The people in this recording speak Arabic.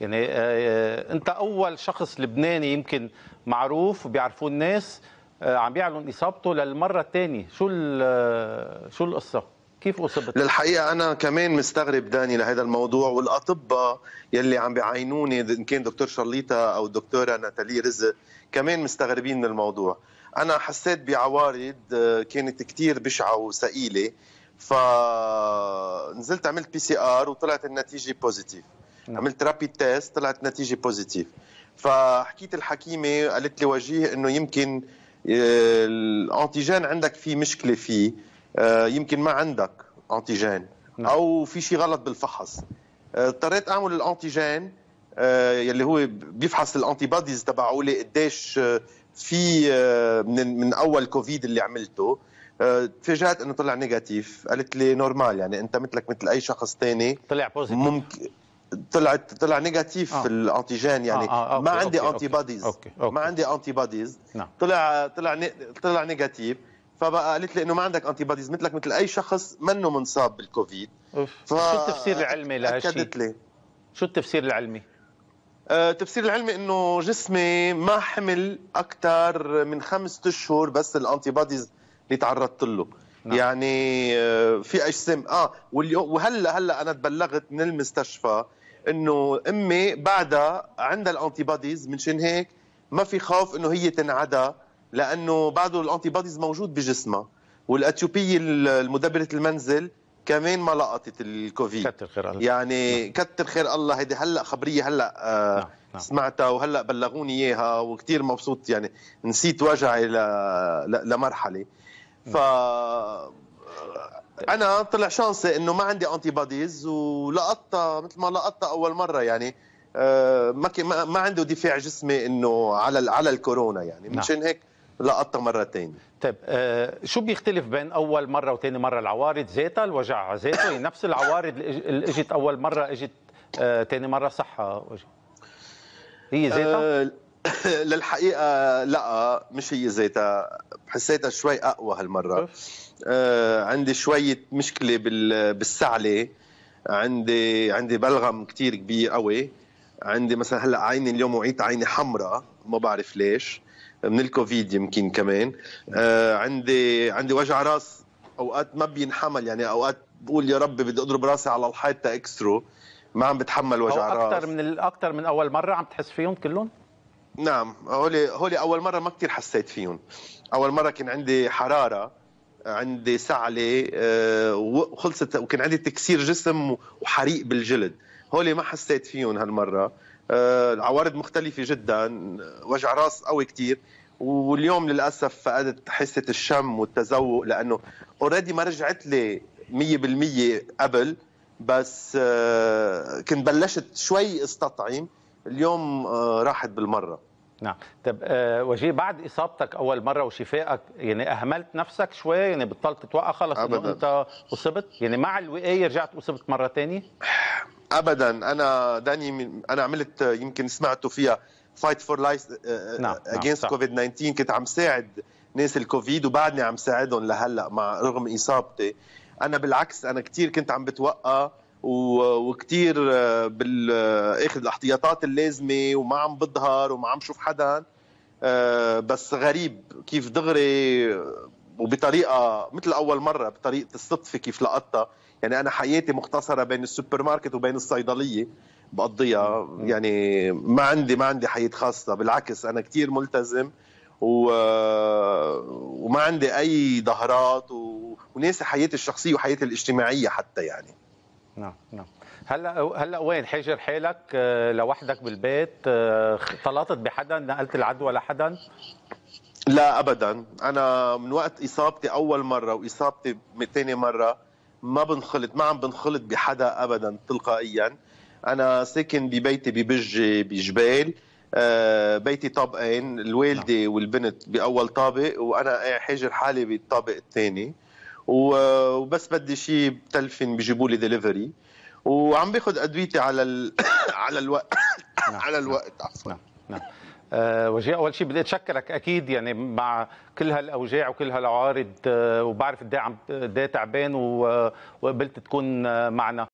يعني آه، آه، انت اول شخص لبناني يمكن معروف وبيعرفوه الناس آه، عم بيعلن اصابته للمره الثانيه شو شو القصه كيف اصبت للحقيقه انا كمان مستغرب داني لهذا الموضوع والاطباء يلي عم بيعينوني ان كان دكتور شرليتا او الدكتوره ناتالي رزق كمان مستغربين من الموضوع انا حسيت بعوارض كانت كثير بشعه وثقيله فنزلت عملت بي سي ار وطلعت النتيجه بوزيتيف نعم. عملت رابيد تيست طلعت نتيجه بوزيتيف فحكيت الحكيمه قالت لي وجيه انه يمكن آه، الانتيجين عندك في مشكله فيه آه، يمكن ما عندك انتيجين نعم. او في شيء غلط بالفحص آه، اضطريت اعمل الانتيجين يلي هو بيفحص الانتي بوديز تبعولي قديش في من من اول كوفيد اللي عملته تفاجات انه طلع نيجاتيف قالت لي نورمال يعني انت مثلك مثل اي شخص ثاني طلع بوزيتيف ممكن طلعت طلع نيجاتيف آه. في الانتيجين يعني آه آه آه ما أوكي عندي أوكي انتي بوديز أوكي أوكي ما عندي انتي بوديز طلع طلع طلع نيجاتيف فبقى قالت لي انه ما عندك انتي بوديز مثلك مثل اي شخص منه منصاب بالكوفيد ف... شو التفسير العلمي لهالشيء؟ لي شو التفسير العلمي؟ أه، التفسير العلمي انه جسمي ما حمل اكثر من خمسة اشهر بس الانتي بوديز اللي تعرضت له نعم. يعني أه، في اجسام اه واليوم وهلا هلا انا تبلغت من المستشفى انه امي بعدها عندها الانتي بوديز منشان هيك ما في خوف انه هي تنعدى لانه بعده الانتي بوديز موجود بجسمها والاتيوبيه المدبره المنزل كمان ما لقطت الكوفيد كتر خير الله يعني نعم. كتر خير الله هيدي هلا خبريه هلا آه نعم. نعم. سمعتها وهلا بلغوني اياها وكثير مبسوط يعني نسيت وجعي لمرحله ف انا طلع شانسي انه ما عندي انتي باديز ولقطتها مثل ما لقطتها اول مره يعني آه، ما ما عنده دفاع جسمي انه على على الكورونا يعني مشان نعم. هيك لقطتها مره ثانيه طيب آه، شو بيختلف بين اول مره وثاني مره العوارض زيتها الوجع زيته هي نفس العوارض اللي اجت اول مره اجت ثاني آه، مره صحه هي زيتها آه للحقيقه لا مش هي ذاتها حسيتها شوي اقوى هالمره آه عندي شويه مشكله بالسعله عندي عندي بلغم كتير كبير قوي عندي مثلا هلا عيني اليوم وعيت عيني حمراء ما بعرف ليش من الكوفيد يمكن كمان آه عندي عندي وجع راس اوقات ما بينحمل يعني اوقات بقول يا ربي بدي اضرب راسي على الحيط تاكسره ما عم بتحمل وجع راس اكثر من اكثر من اول مره عم تحس فيهم كلهم نعم هولي هولي اول مره ما كثير حسيت فيهم اول مره كان عندي حراره عندي سعله آه، وخلصت وكان عندي تكسير جسم وحريق بالجلد هولي ما حسيت فيهم هالمره آه، العوارض مختلفه جدا وجع راس قوي كثير واليوم للاسف فقدت حسه الشم والتذوق لانه اوريدي ما رجعت لي 100% قبل بس آه، كنت بلشت شوي استطعم اليوم راحت بالمره نعم طب آه، وجيه بعد اصابتك اول مره وشفائك يعني اهملت نفسك شويه يعني بطلت توقع خلص انه انت اصبت يعني مع الوقايه رجعت اصبت مره ثانيه ابدا انا داني انا عملت يمكن سمعتوا فيها فايت فور لايف اجينست كوفيد 19 كنت عم ساعد ناس الكوفيد وبعدني عم ساعدهم لهلا مع رغم اصابتي انا بالعكس انا كثير كنت عم بتوقع وكثير آه، بال اخذ الاحتياطات اللازمه وما عم بظهر وما عم شوف حدا آه، بس غريب كيف دغري وبطريقه مثل اول مره بطريقه الصدفه كيف لقطها يعني انا حياتي مختصره بين السوبر ماركت وبين الصيدليه بقضيها يعني ما عندي ما عندي حياه خاصه بالعكس انا كثير ملتزم و... وما عندي اي ظهرات و... وناسي حياتي الشخصيه وحياتي الاجتماعيه حتى يعني نعم نعم هلا هلا وين حجر حالك آه، لوحدك بالبيت اختلطت آه، بحدا نقلت العدوى لحدا لا ابدا انا من وقت اصابتي اول مره واصابتي ثاني مره ما بنخلط ما عم بنخلط بحدا ابدا تلقائيا انا ساكن ببيتي ببج بجبال آه، بيتي طابقين الوالده نعم. والبنت باول طابق وانا حاجر حالي بالطابق الثاني وبس بدي شيء بتلفن بيجيبوا لي دليفري وعم باخذ ادويتي على ال... على الوقت نعم، على نعم، الوقت عفوا نعم، آه، وجيه اول شيء بدي اتشكرك اكيد يعني مع كل هالاوجاع وكل هالعوارض آه، وبعرف قد إيه عم إيه تعبان وقبلت تكون آه، معنا